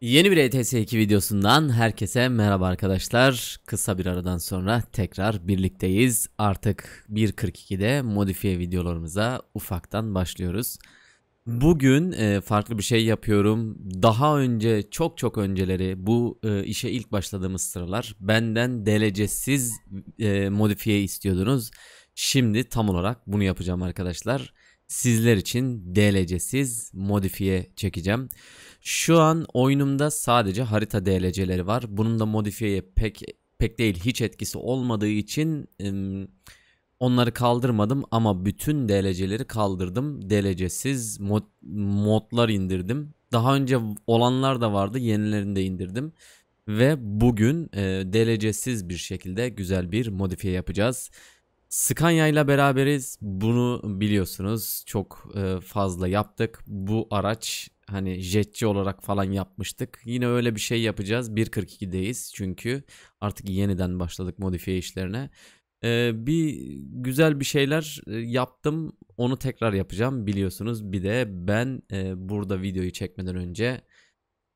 Yeni bir ETS2 videosundan herkese merhaba arkadaşlar. Kısa bir aradan sonra tekrar birlikteyiz. Artık 1.42'de modifiye videolarımıza ufaktan başlıyoruz. Bugün e, farklı bir şey yapıyorum. Daha önce çok çok önceleri bu e, işe ilk başladığımız sıralar benden delecesiz e, modifiye istiyordunuz. Şimdi tam olarak bunu yapacağım arkadaşlar. Sizler için delecesiz modifiye çekeceğim. Şu an oyunumda sadece harita DLC'leri var. Bunun da modifiye pek pek değil hiç etkisi olmadığı için ım, onları kaldırmadım ama bütün DLC'leri kaldırdım. DLC'siz mod, modlar indirdim. Daha önce olanlar da vardı yenilerini de indirdim. Ve bugün e, DLC'siz bir şekilde güzel bir modifiye yapacağız. Scania ile beraberiz. Bunu biliyorsunuz. Çok e, fazla yaptık. Bu araç hani jetçi olarak falan yapmıştık. Yine öyle bir şey yapacağız. 1.42'deyiz çünkü artık yeniden başladık modifiye işlerine. Ee, bir güzel bir şeyler e, yaptım. Onu tekrar yapacağım biliyorsunuz. Bir de ben e, burada videoyu çekmeden önce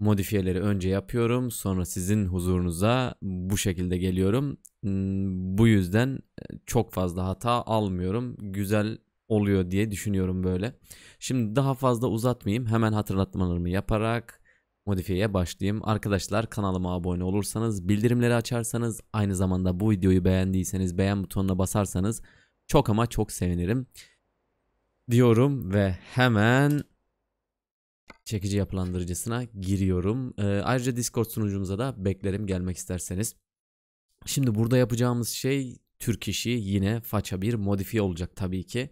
modifiyeleri önce yapıyorum. Sonra sizin huzurunuza bu şekilde geliyorum. Hmm, bu yüzden e, çok fazla hata almıyorum. Güzel oluyor diye düşünüyorum böyle. Şimdi daha fazla uzatmayayım. Hemen hatırlatmalarımı yaparak modifiyeye başlayayım. Arkadaşlar kanalıma abone olursanız, bildirimleri açarsanız, aynı zamanda bu videoyu beğendiyseniz beğen butonuna basarsanız çok ama çok sevinirim diyorum ve hemen çekici yapılandırıcısına giriyorum. E, ayrıca Discord sunucumuza da beklerim gelmek isterseniz. Şimdi burada yapacağımız şey Türk işi yine faça bir modifiye olacak tabii ki.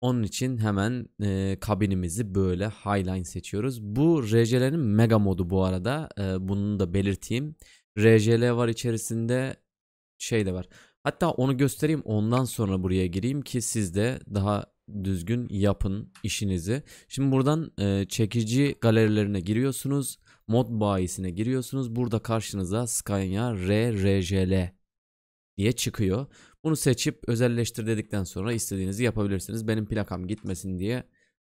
Onun için hemen e, kabinimizi böyle Highline seçiyoruz. Bu RJ'lerin mega modu bu arada. E, bunu da belirteyim. RJL var içerisinde şey de var. Hatta onu göstereyim ondan sonra buraya gireyim ki siz de daha düzgün yapın işinizi. Şimdi buradan e, çekici galerilerine giriyorsunuz. Mod bayisine giriyorsunuz. Burada karşınıza Scania RRJL diye çıkıyor. Bunu seçip özelleştir dedikten sonra istediğinizi yapabilirsiniz. Benim plakam gitmesin diye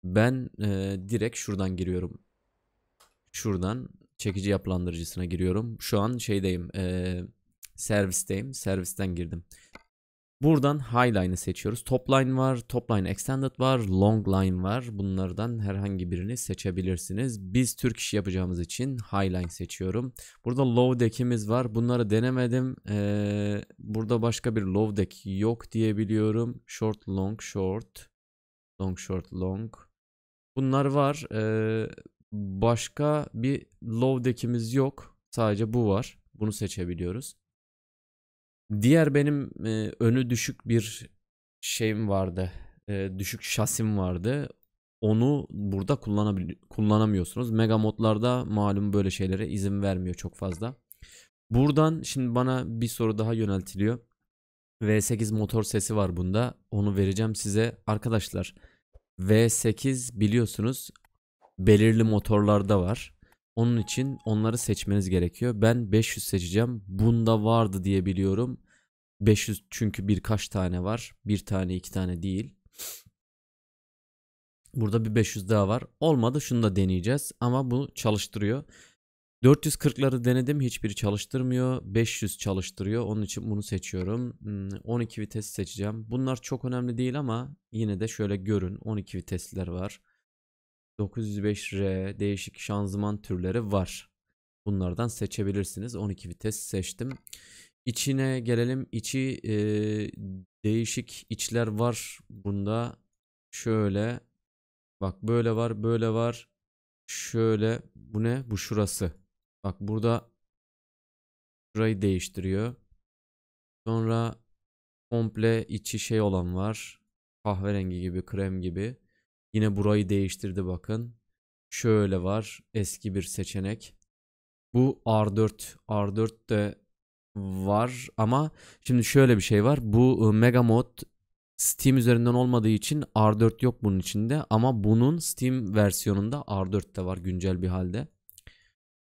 ben e, direkt şuradan giriyorum. Şuradan çekici yapılandırıcısına giriyorum. Şu an şeydeyim. E, servisteyim. Servisten girdim. Buradan high seçiyoruz. Topline var, topline extended var, long line var. Bunlardan herhangi birini seçebilirsiniz. Biz Türk işi yapacağımız için highline seçiyorum. Burada low deck'imiz var. Bunları denemedim. Ee, burada başka bir low deck yok diyebiliyorum. Short, long, short. Long, short, long. Bunlar var. Ee, başka bir low deck'imiz yok. Sadece bu var. Bunu seçebiliyoruz. Diğer benim e, önü düşük bir şeyim vardı. E, düşük şasim vardı. Onu burada kullanabil- kullanamıyorsunuz. Mega modlarda malum böyle şeylere izin vermiyor çok fazla. Buradan şimdi bana bir soru daha yöneltiliyor. V8 motor sesi var bunda. Onu vereceğim size. Arkadaşlar V8 biliyorsunuz belirli motorlarda var. Onun için onları seçmeniz gerekiyor. Ben 500 seçeceğim. Bunda vardı diye biliyorum. 500 çünkü birkaç tane var. Bir tane iki tane değil. Burada bir 500 daha var. Olmadı şunu da deneyeceğiz. Ama bu çalıştırıyor. 440'ları denedim. Hiçbiri çalıştırmıyor. 500 çalıştırıyor. Onun için bunu seçiyorum. 12 hmm, vites seçeceğim. Bunlar çok önemli değil ama yine de şöyle görün. 12 vitesler var. 905R değişik şanzıman türleri var. Bunlardan seçebilirsiniz. 12 vites seçtim. İçine gelelim. İçi e, değişik içler var bunda. Şöyle bak böyle var, böyle var. Şöyle bu ne? Bu şurası. Bak burada şurayı değiştiriyor. Sonra komple içi şey olan var. Kahverengi gibi, krem gibi. Yine burayı değiştirdi bakın. Şöyle var eski bir seçenek. Bu R4. R4 de var ama şimdi şöyle bir şey var. Bu ıı, Mega Mod Steam üzerinden olmadığı için R4 yok bunun içinde ama bunun Steam versiyonunda R4 de var güncel bir halde.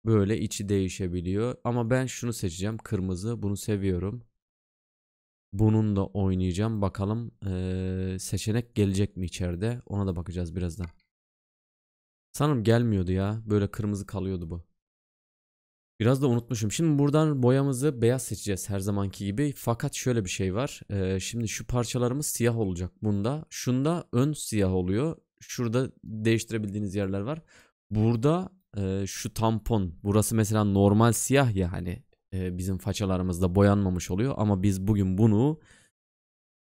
Böyle içi değişebiliyor ama ben şunu seçeceğim kırmızı bunu seviyorum. Bunun da oynayacağım. Bakalım ee, seçenek gelecek mi içeride? Ona da bakacağız birazdan. Sanırım gelmiyordu ya. Böyle kırmızı kalıyordu bu. Biraz da unutmuşum. Şimdi buradan boyamızı beyaz seçeceğiz her zamanki gibi. Fakat şöyle bir şey var. Ee, şimdi şu parçalarımız siyah olacak bunda. Şunda ön siyah oluyor. Şurada değiştirebildiğiniz yerler var. Burada e, şu tampon. Burası mesela normal siyah ya hani bizim façalarımızda boyanmamış oluyor. Ama biz bugün bunu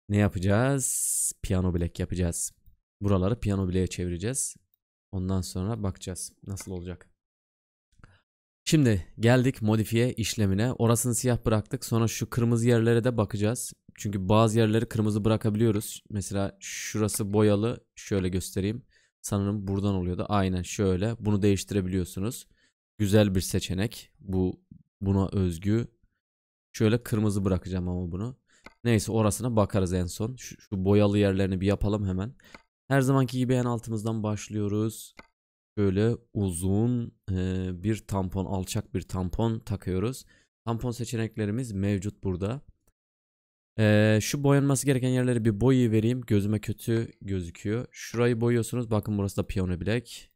ne yapacağız? Piyano bilek yapacağız. Buraları piyano bileğe çevireceğiz. Ondan sonra bakacağız nasıl olacak. Şimdi geldik modifiye işlemine. Orasını siyah bıraktık. Sonra şu kırmızı yerlere de bakacağız. Çünkü bazı yerleri kırmızı bırakabiliyoruz. Mesela şurası boyalı. Şöyle göstereyim. Sanırım buradan oluyordu. Aynen şöyle. Bunu değiştirebiliyorsunuz. Güzel bir seçenek. Bu buna özgü. Şöyle kırmızı bırakacağım ama bunu. Neyse orasına bakarız en son. Şu, şu boyalı yerlerini bir yapalım hemen. Her zamanki gibi en altımızdan başlıyoruz. Şöyle uzun e, bir tampon, alçak bir tampon takıyoruz. Tampon seçeneklerimiz mevcut burada. Ee, şu boyanması gereken yerleri bir boyu vereyim. Gözüme kötü gözüküyor. Şurayı boyuyorsunuz. Bakın burası da piyano bilek.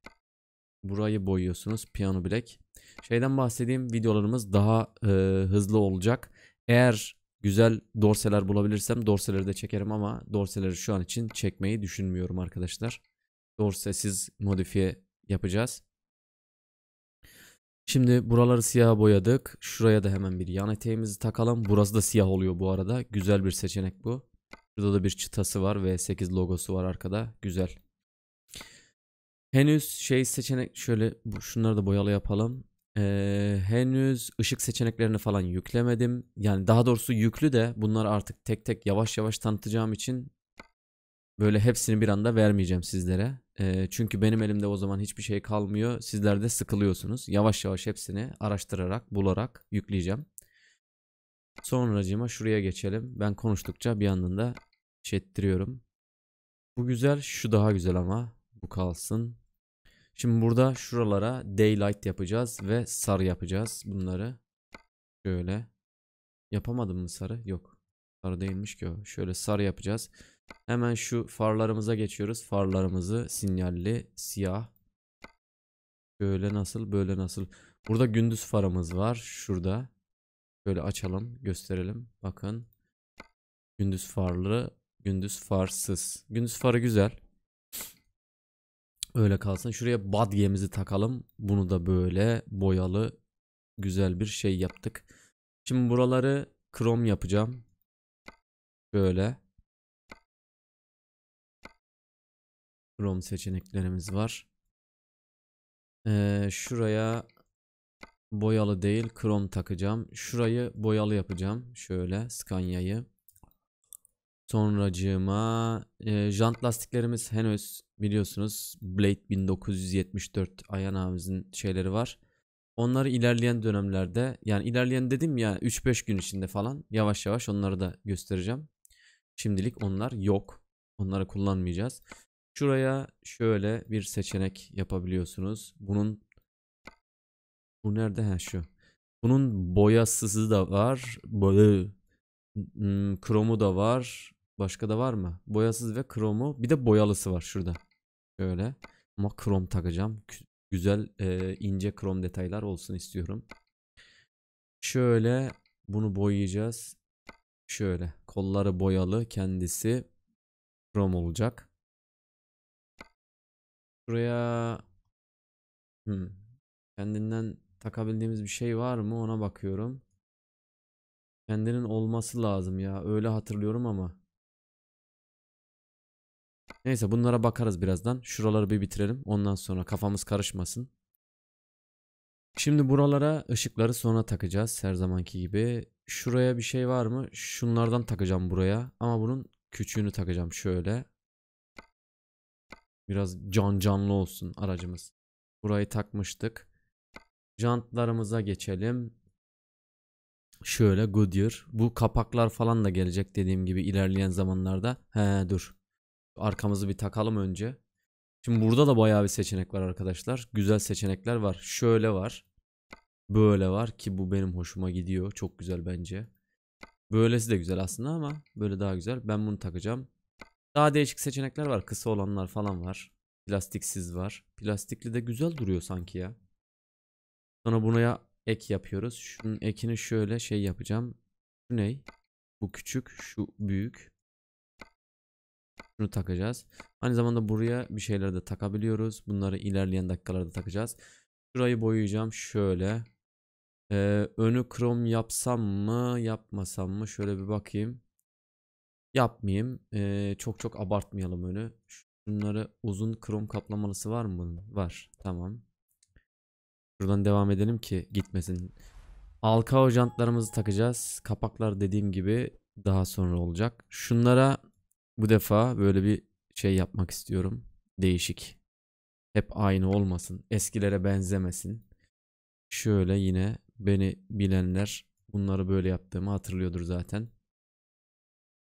Burayı boyuyorsunuz. Piyano bilek. Şeyden bahsedeyim videolarımız daha e, hızlı olacak. Eğer güzel dorseler bulabilirsem dorseleri de çekerim ama dorseleri şu an için çekmeyi düşünmüyorum arkadaşlar. Dorsesiz modifiye yapacağız. Şimdi buraları siyah boyadık. Şuraya da hemen bir yan eteğimizi takalım. Burası da siyah oluyor bu arada. Güzel bir seçenek bu. Burada da bir çıtası var. ve 8 logosu var arkada. Güzel. Henüz şey seçenek şöyle şunları da boyalı yapalım. Ee, henüz ışık seçeneklerini falan yüklemedim. Yani daha doğrusu yüklü de bunları artık tek tek yavaş yavaş tanıtacağım için böyle hepsini bir anda vermeyeceğim sizlere. Ee, çünkü benim elimde o zaman hiçbir şey kalmıyor. Sizler de sıkılıyorsunuz. Yavaş yavaş hepsini araştırarak, bularak yükleyeceğim. Sonracıma şuraya geçelim. Ben konuştukça bir yandan da çettiriyorum. Bu güzel, şu daha güzel ama bu kalsın. Şimdi burada şuralara daylight yapacağız ve sarı yapacağız bunları. Şöyle. Yapamadım mı sarı? Yok. Sarı değilmiş ki o. Şöyle sarı yapacağız. Hemen şu farlarımıza geçiyoruz. Farlarımızı sinyalli siyah. Böyle nasıl böyle nasıl. Burada gündüz farımız var. Şurada. Şöyle açalım gösterelim. Bakın. Gündüz farlı gündüz farsız. Gündüz farı güzel. Öyle kalsın. Şuraya badgemizi takalım. Bunu da böyle boyalı güzel bir şey yaptık. Şimdi buraları krom yapacağım. Böyle. Krom seçeneklerimiz var. Ee, şuraya boyalı değil krom takacağım. Şurayı boyalı yapacağım. Şöyle Scania'yı. Sonracığıma e, jant lastiklerimiz henüz biliyorsunuz Blade 1974 Ayhan abimizin şeyleri var. Onları ilerleyen dönemlerde yani ilerleyen dedim ya 3-5 gün içinde falan yavaş yavaş onları da göstereceğim. Şimdilik onlar yok. Onları kullanmayacağız. Şuraya şöyle bir seçenek yapabiliyorsunuz. Bunun bu nerede? Ha şu. Bunun boyasızı da var. Böyle hmm, kromu da var. Başka da var mı? Boyasız ve kromu. Bir de boyalısı var şurada. Şöyle. Ama krom takacağım. Güzel e, ince krom detaylar olsun istiyorum. Şöyle bunu boyayacağız. Şöyle kolları boyalı kendisi krom olacak. Şuraya hmm. kendinden takabildiğimiz bir şey var mı ona bakıyorum. Kendinin olması lazım ya öyle hatırlıyorum ama. Neyse bunlara bakarız birazdan. Şuraları bir bitirelim. Ondan sonra kafamız karışmasın. Şimdi buralara ışıkları sonra takacağız her zamanki gibi. Şuraya bir şey var mı? Şunlardan takacağım buraya. Ama bunun küçüğünü takacağım şöyle. Biraz can canlı olsun aracımız. Burayı takmıştık. Jantlarımıza geçelim. Şöyle Goodyear. Bu kapaklar falan da gelecek dediğim gibi ilerleyen zamanlarda. He dur arkamızı bir takalım önce. Şimdi burada da bayağı bir seçenek var arkadaşlar. Güzel seçenekler var. Şöyle var. Böyle var ki bu benim hoşuma gidiyor. Çok güzel bence. Böylesi de güzel aslında ama böyle daha güzel. Ben bunu takacağım. Daha değişik seçenekler var. Kısa olanlar falan var. Plastiksiz var. Plastikli de güzel duruyor sanki ya. Sonra buraya ek yapıyoruz. Şunun ekini şöyle şey yapacağım. Şu ney? Bu küçük, şu büyük. Şunu takacağız. Aynı zamanda buraya bir şeyler de takabiliyoruz. Bunları ilerleyen dakikalarda takacağız. Şurayı boyayacağım şöyle. Ee, önü krom yapsam mı yapmasam mı şöyle bir bakayım. Yapmayayım. Ee, çok çok abartmayalım önü. Şunları uzun krom kaplamalısı var mı Var. Tamam. Şuradan devam edelim ki gitmesin. Alkao jantlarımızı takacağız. Kapaklar dediğim gibi daha sonra olacak. Şunlara bu defa böyle bir şey yapmak istiyorum. Değişik. Hep aynı olmasın. Eskilere benzemesin. Şöyle yine beni bilenler bunları böyle yaptığımı hatırlıyordur zaten.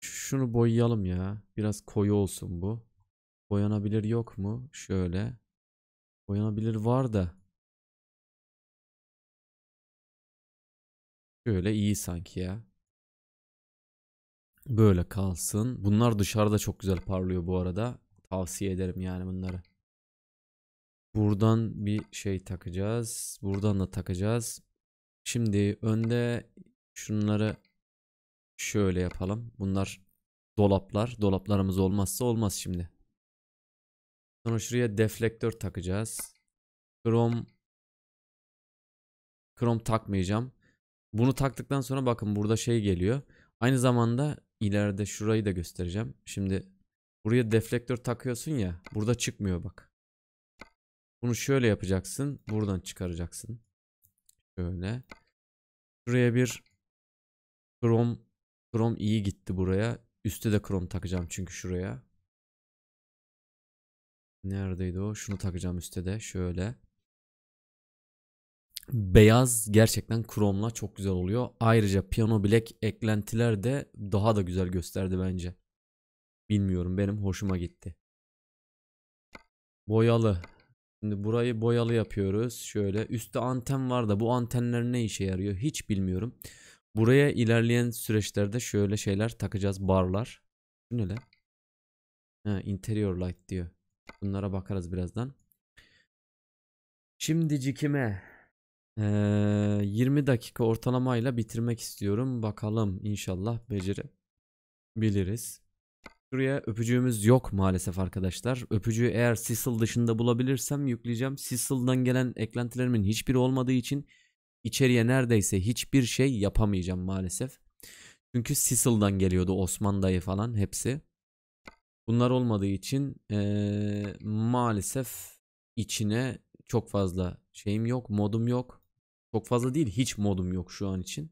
Şunu boyayalım ya. Biraz koyu olsun bu. Boyanabilir yok mu? Şöyle. Boyanabilir var da. Şöyle iyi sanki ya. Böyle kalsın. Bunlar dışarıda çok güzel parlıyor bu arada. Tavsiye ederim yani bunları. Buradan bir şey takacağız. Buradan da takacağız. Şimdi önde şunları şöyle yapalım. Bunlar dolaplar. Dolaplarımız olmazsa olmaz şimdi. Sonra şuraya deflektör takacağız. Krom Krom takmayacağım. Bunu taktıktan sonra bakın burada şey geliyor. Aynı zamanda ileride şurayı da göstereceğim. Şimdi buraya deflektör takıyorsun ya. Burada çıkmıyor bak. Bunu şöyle yapacaksın. Buradan çıkaracaksın. Şöyle. Şuraya bir krom krom iyi gitti buraya. Üste de krom takacağım çünkü şuraya. Neredeydi o? Şunu takacağım üste de. Şöyle beyaz gerçekten kromla çok güzel oluyor. Ayrıca piano black eklentiler de daha da güzel gösterdi bence. Bilmiyorum benim hoşuma gitti. Boyalı. Şimdi burayı boyalı yapıyoruz. Şöyle üstte anten var da bu antenler ne işe yarıyor hiç bilmiyorum. Buraya ilerleyen süreçlerde şöyle şeyler takacağız barlar. Bu ne lan? Ha, interior light diyor. Bunlara bakarız birazdan. Şimdi cikime ee, 20 dakika ortalamayla bitirmek istiyorum. Bakalım inşallah becerebiliriz. Şuraya öpücüğümüz yok maalesef arkadaşlar. Öpücüğü eğer Sisil dışında bulabilirsem yükleyeceğim. Sisil'dan gelen eklentilerimin hiçbiri olmadığı için içeriye neredeyse hiçbir şey yapamayacağım maalesef. Çünkü Sisil'dan geliyordu Osman dayı falan hepsi. Bunlar olmadığı için ee, maalesef içine çok fazla şeyim yok, modum yok. Çok fazla değil hiç modum yok şu an için.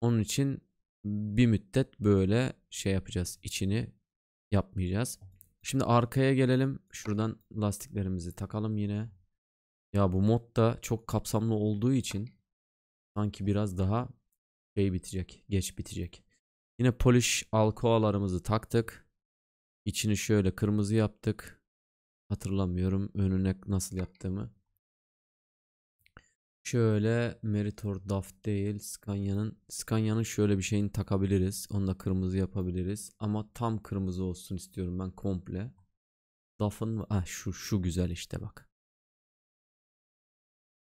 Onun için bir müddet böyle şey yapacağız. içini yapmayacağız. Şimdi arkaya gelelim. Şuradan lastiklerimizi takalım yine. Ya bu mod da çok kapsamlı olduğu için sanki biraz daha şey bitecek. Geç bitecek. Yine polish alkoalarımızı taktık. İçini şöyle kırmızı yaptık. Hatırlamıyorum önüne nasıl yaptığımı. Şöyle Meritor Daft değil Scania'nın Scania'nın şöyle bir şeyini takabiliriz. Onu da kırmızı yapabiliriz. Ama tam kırmızı olsun istiyorum ben komple. Duff'ın ah şu şu güzel işte bak.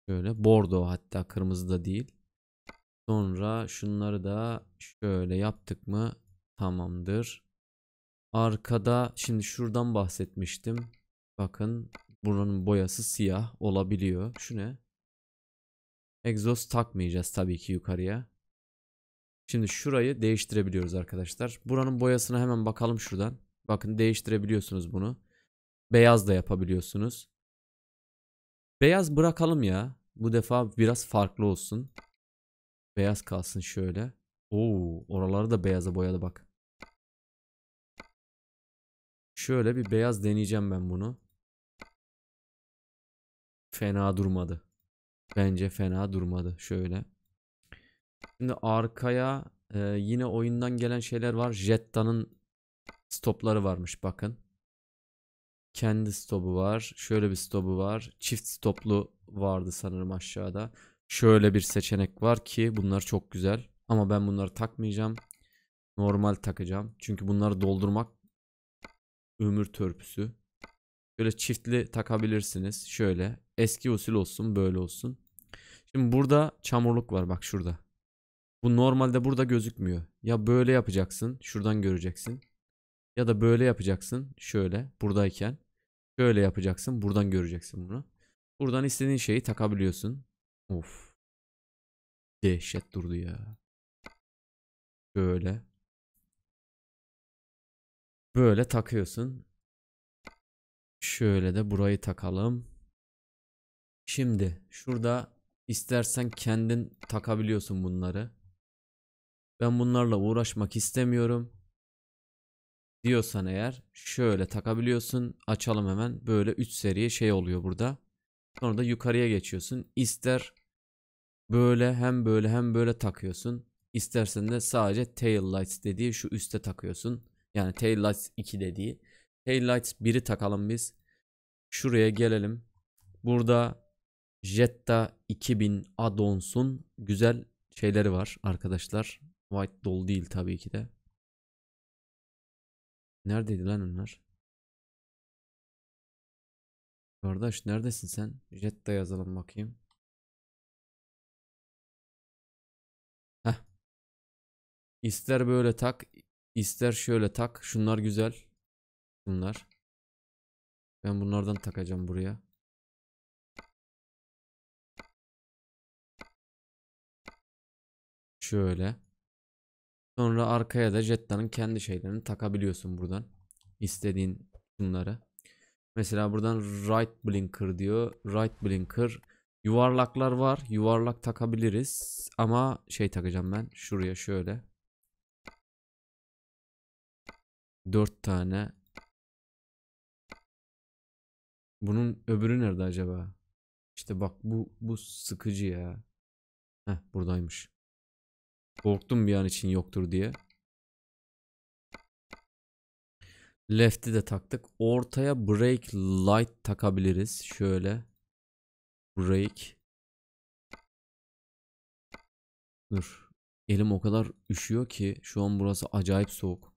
Şöyle bordo hatta kırmızı da değil. Sonra şunları da şöyle yaptık mı tamamdır. Arkada şimdi şuradan bahsetmiştim. Bakın buranın boyası siyah olabiliyor. Şu ne? Egzoz takmayacağız tabii ki yukarıya. Şimdi şurayı değiştirebiliyoruz arkadaşlar. Buranın boyasına hemen bakalım şuradan. Bakın değiştirebiliyorsunuz bunu. Beyaz da yapabiliyorsunuz. Beyaz bırakalım ya. Bu defa biraz farklı olsun. Beyaz kalsın şöyle. Oo, oraları da beyaza boyadı bak. Şöyle bir beyaz deneyeceğim ben bunu. Fena durmadı. Bence fena durmadı. Şöyle. Şimdi arkaya e, yine oyundan gelen şeyler var. Jetta'nın stopları varmış bakın. Kendi stopu var. Şöyle bir stopu var. Çift stoplu vardı sanırım aşağıda. Şöyle bir seçenek var ki bunlar çok güzel. Ama ben bunları takmayacağım. Normal takacağım. Çünkü bunları doldurmak ömür törpüsü. Böyle çiftli takabilirsiniz. Şöyle Eski usul olsun böyle olsun. Şimdi burada çamurluk var bak şurada. Bu normalde burada gözükmüyor. Ya böyle yapacaksın. Şuradan göreceksin. Ya da böyle yapacaksın. Şöyle buradayken. Şöyle yapacaksın. Buradan göreceksin bunu. Buradan istediğin şeyi takabiliyorsun. Of. Dehşet durdu ya. Böyle. Böyle takıyorsun. Şöyle de burayı takalım. Şimdi şurada istersen kendin takabiliyorsun bunları. Ben bunlarla uğraşmak istemiyorum. Diyorsan eğer şöyle takabiliyorsun. Açalım hemen. Böyle 3 seriye şey oluyor burada. Sonra da yukarıya geçiyorsun. İster böyle hem böyle hem böyle takıyorsun. İstersen de sadece tail lights dediği şu üste takıyorsun. Yani tail lights 2 dediği. Tail lights 1'i takalım biz. Şuraya gelelim. Burada Jetta 2000 Adonsun güzel şeyleri var arkadaşlar. White dolu değil tabii ki de. Neredeydi lan onlar? Kardeş neredesin sen? Jetta yazalım bakayım. Heh. İster böyle tak, ister şöyle tak. Şunlar güzel. Bunlar. Ben bunlardan takacağım buraya. Şöyle. Sonra arkaya da Jetta'nın kendi şeylerini takabiliyorsun buradan. İstediğin bunları. Mesela buradan right blinker diyor. Right blinker. Yuvarlaklar var. Yuvarlak takabiliriz. Ama şey takacağım ben. Şuraya şöyle. 4 tane. Bunun öbürü nerede acaba? İşte bak bu bu sıkıcı ya. Heh buradaymış. Korktum bir an için yoktur diye. Left'i de taktık. Ortaya break light takabiliriz. Şöyle. Break. Dur. Elim o kadar üşüyor ki şu an burası acayip soğuk.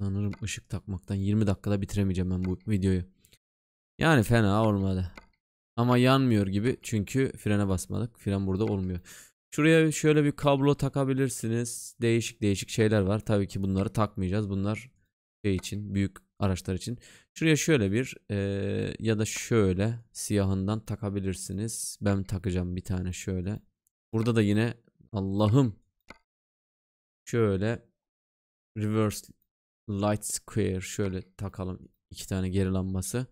Sanırım ışık takmaktan 20 dakikada bitiremeyeceğim ben bu videoyu. Yani fena olmadı. Ama yanmıyor gibi çünkü frene basmadık. Fren burada olmuyor. Şuraya şöyle bir kablo takabilirsiniz. Değişik değişik şeyler var. Tabii ki bunları takmayacağız. Bunlar şey için büyük araçlar için. Şuraya şöyle bir e, ya da şöyle siyahından takabilirsiniz. Ben takacağım bir tane şöyle. Burada da yine Allah'ım şöyle reverse Light Square şöyle takalım iki tane geri lambası.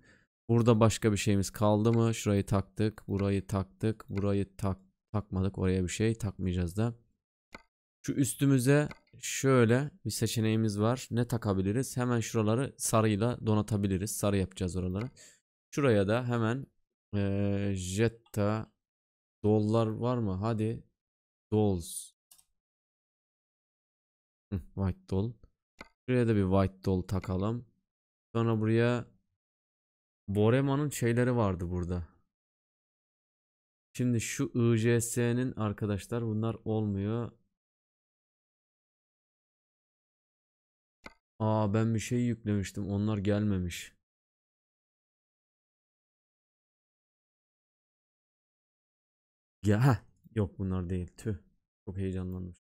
Burada başka bir şeyimiz kaldı mı? Şurayı taktık, burayı taktık, burayı tak takmadık. Oraya bir şey takmayacağız da. Şu üstümüze şöyle bir seçeneğimiz var. Ne takabiliriz? Hemen şuraları sarıyla donatabiliriz. Sarı yapacağız oraları. Şuraya da hemen ee, Jetta dollar var mı? Hadi dolls. White doll. Buraya da bir white doll takalım. Sonra buraya Borema'nın şeyleri vardı burada. Şimdi şu IGS'nin arkadaşlar bunlar olmuyor. Aa ben bir şey yüklemiştim. Onlar gelmemiş. Ya heh. yok bunlar değil. Tüh. Çok heyecanlanmış.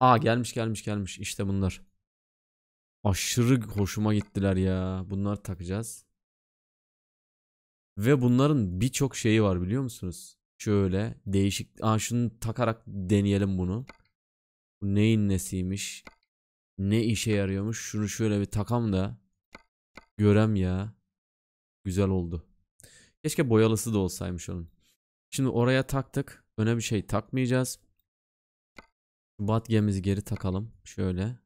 Aa gelmiş gelmiş gelmiş işte bunlar. Aşırı hoşuma gittiler ya. Bunları takacağız. Ve bunların birçok şeyi var biliyor musunuz? Şöyle değişik. Aa şunu takarak deneyelim bunu. Bu neyin nesiymiş? Ne işe yarıyormuş? Şunu şöyle bir takam da görem ya. Güzel oldu. Keşke boyalısı da olsaymış onun. Şimdi oraya taktık. Öne bir şey takmayacağız. Bat Batgemizi geri takalım. Şöyle.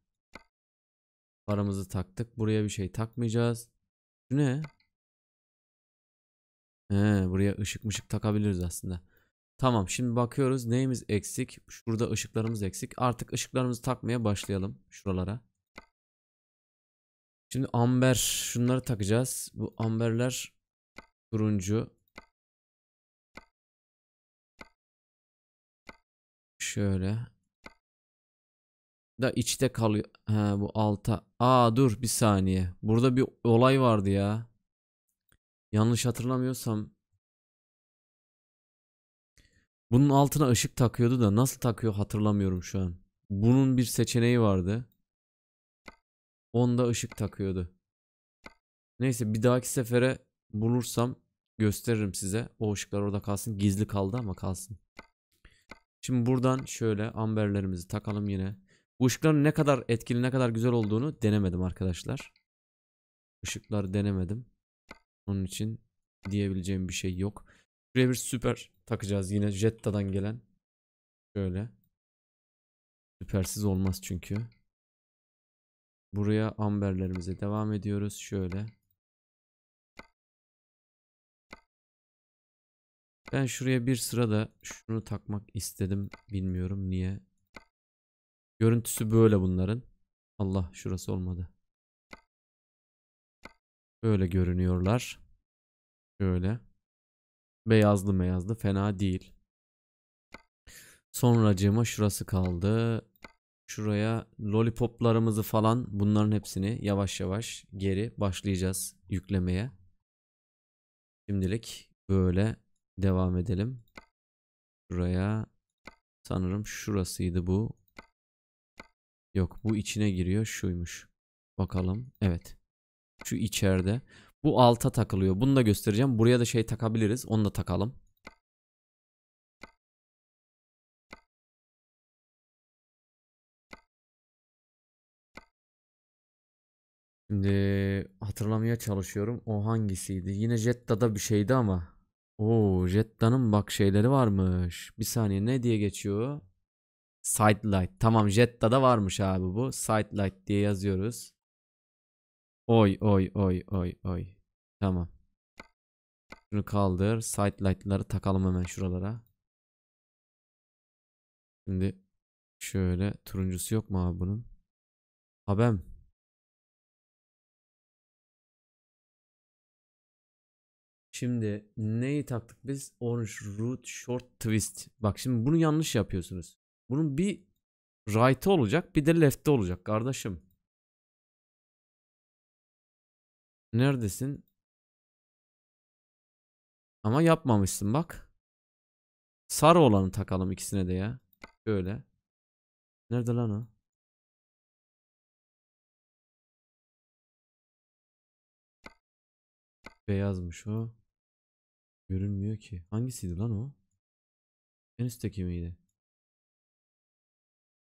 Paramızı taktık. Buraya bir şey takmayacağız. Şu ne? He, buraya ışık mışık takabiliriz aslında. Tamam şimdi bakıyoruz neyimiz eksik. Şurada ışıklarımız eksik. Artık ışıklarımızı takmaya başlayalım şuralara. Şimdi amber şunları takacağız. Bu amberler turuncu. Şöyle da içte kalıyor. He bu alta. Aa dur bir saniye. Burada bir olay vardı ya. Yanlış hatırlamıyorsam. Bunun altına ışık takıyordu da nasıl takıyor hatırlamıyorum şu an. Bunun bir seçeneği vardı. Onda ışık takıyordu. Neyse bir dahaki sefere bulursam gösteririm size. O ışıklar orada kalsın. Gizli kaldı ama kalsın. Şimdi buradan şöyle amberlerimizi takalım yine. Bu ışıkların ne kadar etkili ne kadar güzel olduğunu denemedim arkadaşlar. Işıklar denemedim. Onun için diyebileceğim bir şey yok. Şuraya bir süper takacağız yine Jetta'dan gelen. Şöyle. Süpersiz olmaz çünkü. Buraya amberlerimize devam ediyoruz. Şöyle. Ben şuraya bir sırada şunu takmak istedim. Bilmiyorum niye. Görüntüsü böyle bunların. Allah şurası olmadı. Böyle görünüyorlar. Şöyle. Beyazlı meyazlı fena değil. Sonracığıma şurası kaldı. Şuraya lollipoplarımızı falan bunların hepsini yavaş yavaş geri başlayacağız yüklemeye. Şimdilik böyle devam edelim. Şuraya sanırım şurasıydı bu. Yok bu içine giriyor şuymuş. Bakalım. Evet. Şu içeride. Bu alta takılıyor. Bunu da göstereceğim. Buraya da şey takabiliriz. Onu da takalım. Şimdi hatırlamaya çalışıyorum. O hangisiydi? Yine Jetta'da bir şeydi ama. Oo, Jetta'nın bak şeyleri varmış. Bir saniye ne diye geçiyor? Sidelight. Tamam Jetta'da varmış abi bu. Sidelight diye yazıyoruz. Oy oy oy oy oy. Tamam. Şunu kaldır. Sidelight'ları takalım hemen şuralara. Şimdi şöyle turuncusu yok mu abi bunun? Abem. Şimdi neyi taktık biz? Orange Root Short Twist. Bak şimdi bunu yanlış yapıyorsunuz. Bunun bir right'ı olacak bir de left'ı olacak kardeşim. Neredesin? Ama yapmamışsın bak. Sarı olanı takalım ikisine de ya. Şöyle. Nerede lan o? Beyazmış o. Görünmüyor ki. Hangisiydi lan o? En üstteki miydi?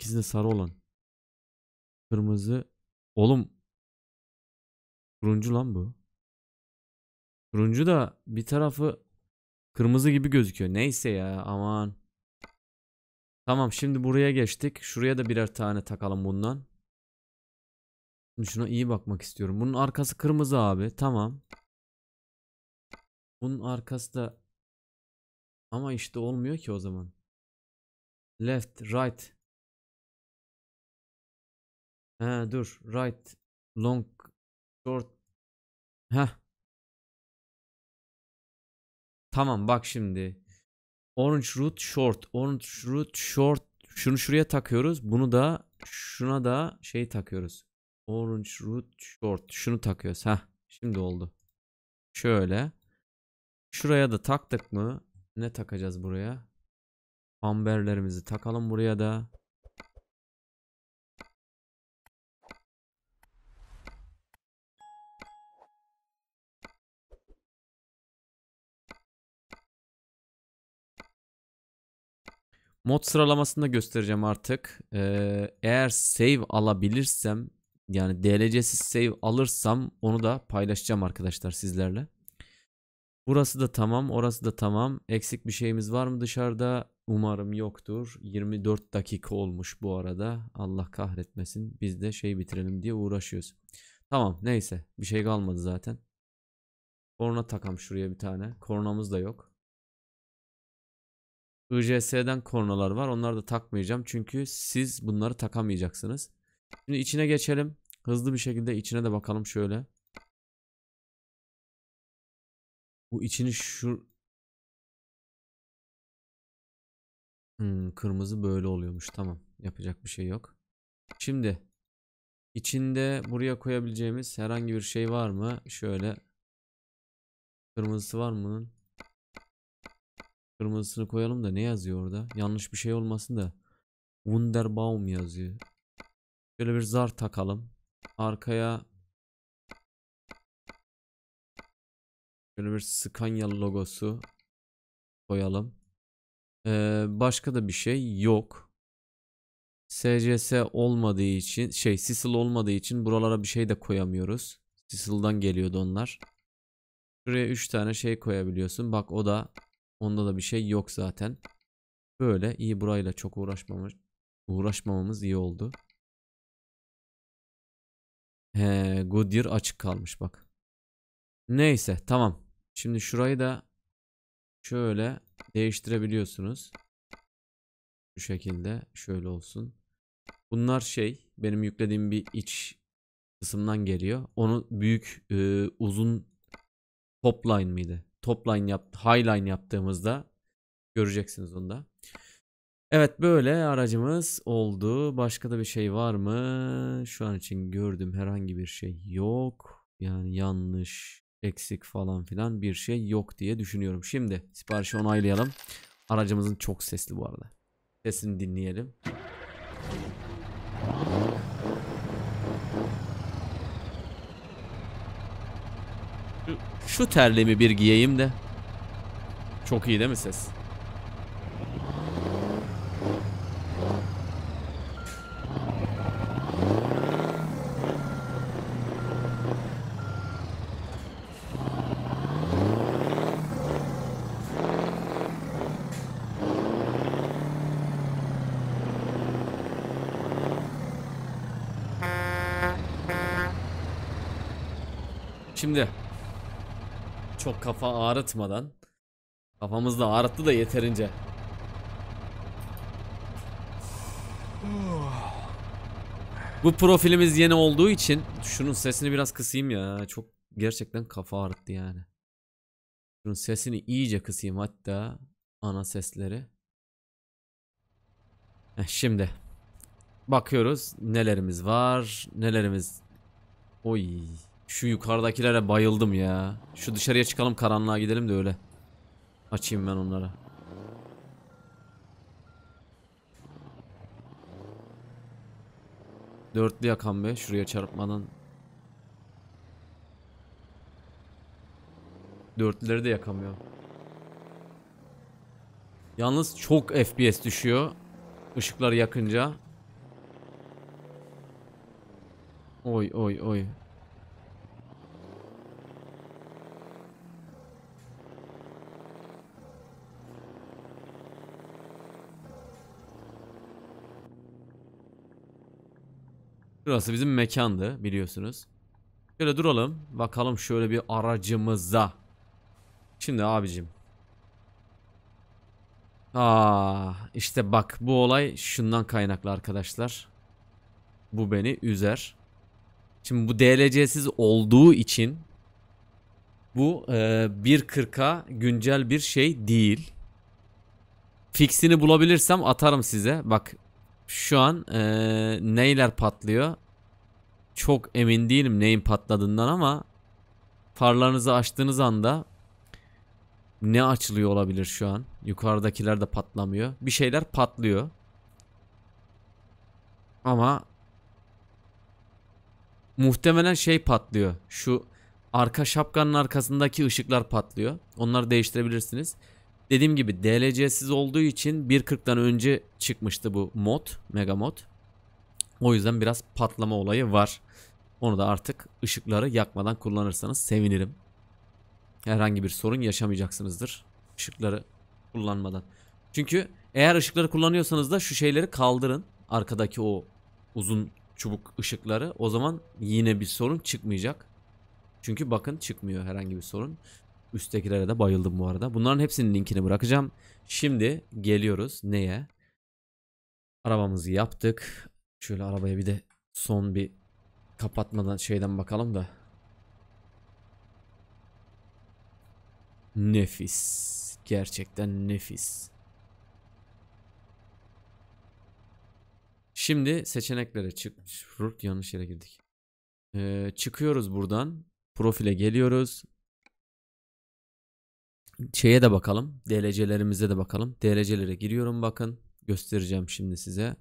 İkisi de sarı olan. Kırmızı. Oğlum. Turuncu lan bu. Turuncu da bir tarafı kırmızı gibi gözüküyor. Neyse ya aman. Tamam şimdi buraya geçtik. Şuraya da birer tane takalım bundan. Şimdi şuna iyi bakmak istiyorum. Bunun arkası kırmızı abi. Tamam. Bunun arkası da ama işte olmuyor ki o zaman. Left, right. He dur. Right. Long. Short. Heh. Tamam bak şimdi. Orange root short. Orange root short. Şunu şuraya takıyoruz. Bunu da şuna da şey takıyoruz. Orange root short. Şunu takıyoruz. ha Şimdi oldu. Şöyle. Şuraya da taktık mı? Ne takacağız buraya? Amberlerimizi takalım buraya da. Mod sıralamasında göstereceğim artık. Ee, eğer save alabilirsem yani DLC'siz save alırsam onu da paylaşacağım arkadaşlar sizlerle. Burası da tamam, orası da tamam. Eksik bir şeyimiz var mı dışarıda? Umarım yoktur. 24 dakika olmuş bu arada. Allah kahretmesin. Biz de şey bitirelim diye uğraşıyoruz. Tamam neyse bir şey kalmadı zaten. Korna takam şuraya bir tane. Kornamız da yok. IJS'den kornalar var. Onları da takmayacağım. Çünkü siz bunları takamayacaksınız. Şimdi içine geçelim. Hızlı bir şekilde içine de bakalım şöyle. Bu içini şu... Hmm, kırmızı böyle oluyormuş. Tamam. Yapacak bir şey yok. Şimdi içinde buraya koyabileceğimiz herhangi bir şey var mı? Şöyle kırmızısı var mı bunun? Kırmızısını koyalım da ne yazıyor orada? Yanlış bir şey olmasın da. Wunderbaum yazıyor. Şöyle bir zar takalım. Arkaya şöyle bir Scania logosu koyalım. Ee, başka da bir şey yok. SCS olmadığı için şey Sisil olmadığı için buralara bir şey de koyamıyoruz. Sisil'dan geliyordu onlar. Şuraya 3 tane şey koyabiliyorsun. Bak o da Onda da bir şey yok zaten. Böyle iyi burayla çok uğraşmamış. Uğraşmamamız iyi oldu. He, Goodyear açık kalmış bak. Neyse tamam. Şimdi şurayı da şöyle değiştirebiliyorsunuz. Şu şekilde şöyle olsun. Bunlar şey benim yüklediğim bir iç kısımdan geliyor. Onu büyük e, uzun top line miydi? topline yap, highline yaptığımızda göreceksiniz onu da. Evet böyle aracımız oldu. Başka da bir şey var mı? Şu an için gördüğüm herhangi bir şey yok. Yani yanlış, eksik falan filan bir şey yok diye düşünüyorum. Şimdi siparişi onaylayalım. Aracımızın çok sesli bu arada. Sesini dinleyelim. Şu, şu terliğimi bir giyeyim de. Çok iyi değil mi ses? çok kafa ağrıtmadan. Kafamız da ağrıttı da yeterince. Bu profilimiz yeni olduğu için şunun sesini biraz kısayım ya. Çok gerçekten kafa ağrıttı yani. Şunun sesini iyice kısayım hatta ana sesleri. Heh, şimdi bakıyoruz nelerimiz var, nelerimiz Oy. Şu yukarıdakilere bayıldım ya. Şu dışarıya çıkalım karanlığa gidelim de öyle. Açayım ben onlara. Dörtlü yakan be şuraya çarpmadan. Dörtlüleri de yakamıyor. Yalnız çok FPS düşüyor. Işıklar yakınca. Oy oy oy. Burası bizim mekandı biliyorsunuz. Şöyle duralım. Bakalım şöyle bir aracımıza. Şimdi abicim. Aa, ah, işte bak bu olay şundan kaynaklı arkadaşlar. Bu beni üzer. Şimdi bu DLC'siz olduğu için bu e, 1.40'a güncel bir şey değil. Fixini bulabilirsem atarım size. Bak şu an e, neyler patlıyor? Çok emin değilim neyin patladığından ama farlarınızı açtığınız anda ne açılıyor olabilir şu an? Yukarıdakiler de patlamıyor. Bir şeyler patlıyor. Ama muhtemelen şey patlıyor. Şu arka şapkanın arkasındaki ışıklar patlıyor. Onları değiştirebilirsiniz. Dediğim gibi DLC'siz olduğu için 1.40'dan önce çıkmıştı bu mod, mega mod. O yüzden biraz patlama olayı var. Onu da artık ışıkları yakmadan kullanırsanız sevinirim. Herhangi bir sorun yaşamayacaksınızdır ışıkları kullanmadan. Çünkü eğer ışıkları kullanıyorsanız da şu şeyleri kaldırın. Arkadaki o uzun çubuk ışıkları o zaman yine bir sorun çıkmayacak. Çünkü bakın çıkmıyor herhangi bir sorun. Üsttekilere de bayıldım bu arada. Bunların hepsinin linkini bırakacağım. Şimdi geliyoruz neye? Arabamızı yaptık. Şöyle arabaya bir de son bir kapatmadan şeyden bakalım da. Nefis. Gerçekten nefis. Şimdi seçeneklere çık. Yanlış yere girdik. Ee, çıkıyoruz buradan. Profile geliyoruz şeye de bakalım. DLC'lerimize de bakalım. DLC'lere giriyorum bakın. Göstereceğim şimdi size.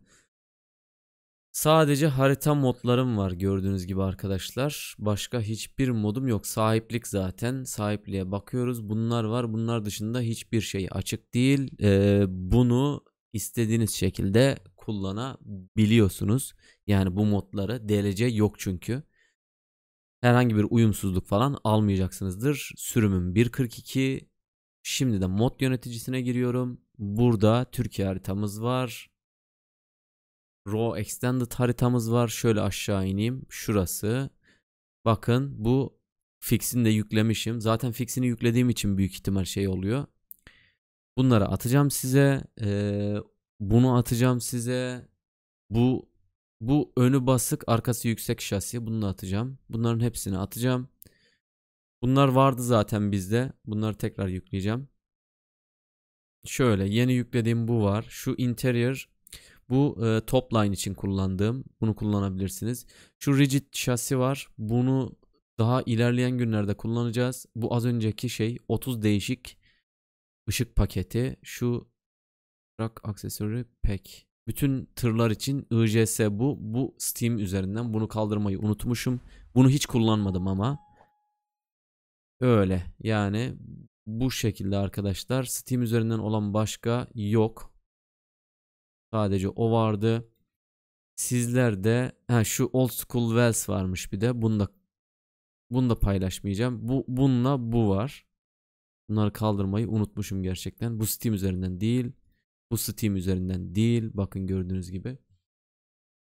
Sadece harita modlarım var gördüğünüz gibi arkadaşlar. Başka hiçbir modum yok. Sahiplik zaten. Sahipliğe bakıyoruz. Bunlar var. Bunlar dışında hiçbir şey açık değil. Ee, bunu istediğiniz şekilde kullanabiliyorsunuz. Yani bu modları DLC yok çünkü. Herhangi bir uyumsuzluk falan almayacaksınızdır. Sürümüm 1.42 Şimdi de mod yöneticisine giriyorum. Burada Türkiye haritamız var. Raw Extended haritamız var. Şöyle aşağı ineyim. Şurası. Bakın bu fix'ini de yüklemişim. Zaten fix'ini yüklediğim için büyük ihtimal şey oluyor. Bunları atacağım size. Ee, bunu atacağım size. Bu bu önü basık arkası yüksek şasi. Bunu da atacağım. Bunların hepsini atacağım. Bunlar vardı zaten bizde. Bunları tekrar yükleyeceğim. Şöyle yeni yüklediğim bu var. Şu interior bu e, top line için kullandığım. Bunu kullanabilirsiniz. Şu rigid şasi var. Bunu daha ilerleyen günlerde kullanacağız. Bu az önceki şey 30 değişik ışık paketi. Şu rak aksesuarı pek. Bütün tırlar için IJS bu. Bu Steam üzerinden bunu kaldırmayı unutmuşum. Bunu hiç kullanmadım ama. Öyle yani bu şekilde arkadaşlar Steam üzerinden olan başka yok. Sadece o vardı. Sizlerde ha, şu old school Wells varmış bir de. Bunu da, bunu da paylaşmayacağım. Bu, bununla bu var. Bunları kaldırmayı unutmuşum gerçekten. Bu Steam üzerinden değil. Bu Steam üzerinden değil. Bakın gördüğünüz gibi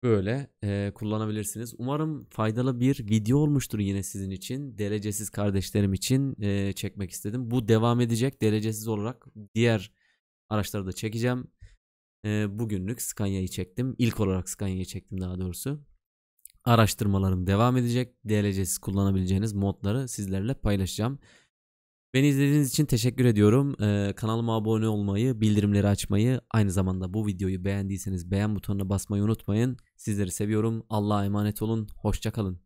böyle e, kullanabilirsiniz. Umarım faydalı bir video olmuştur yine sizin için. Derecesiz kardeşlerim için e, çekmek istedim. Bu devam edecek derecesiz olarak diğer araçları da çekeceğim. E, bugünlük Scania'yı çektim. İlk olarak Scania'yı çektim daha doğrusu. Araştırmalarım devam edecek. Derecesiz kullanabileceğiniz modları sizlerle paylaşacağım. Beni izlediğiniz için teşekkür ediyorum. Ee, kanalıma abone olmayı, bildirimleri açmayı, aynı zamanda bu videoyu beğendiyseniz beğen butonuna basmayı unutmayın. Sizleri seviyorum. Allah'a emanet olun. Hoşçakalın.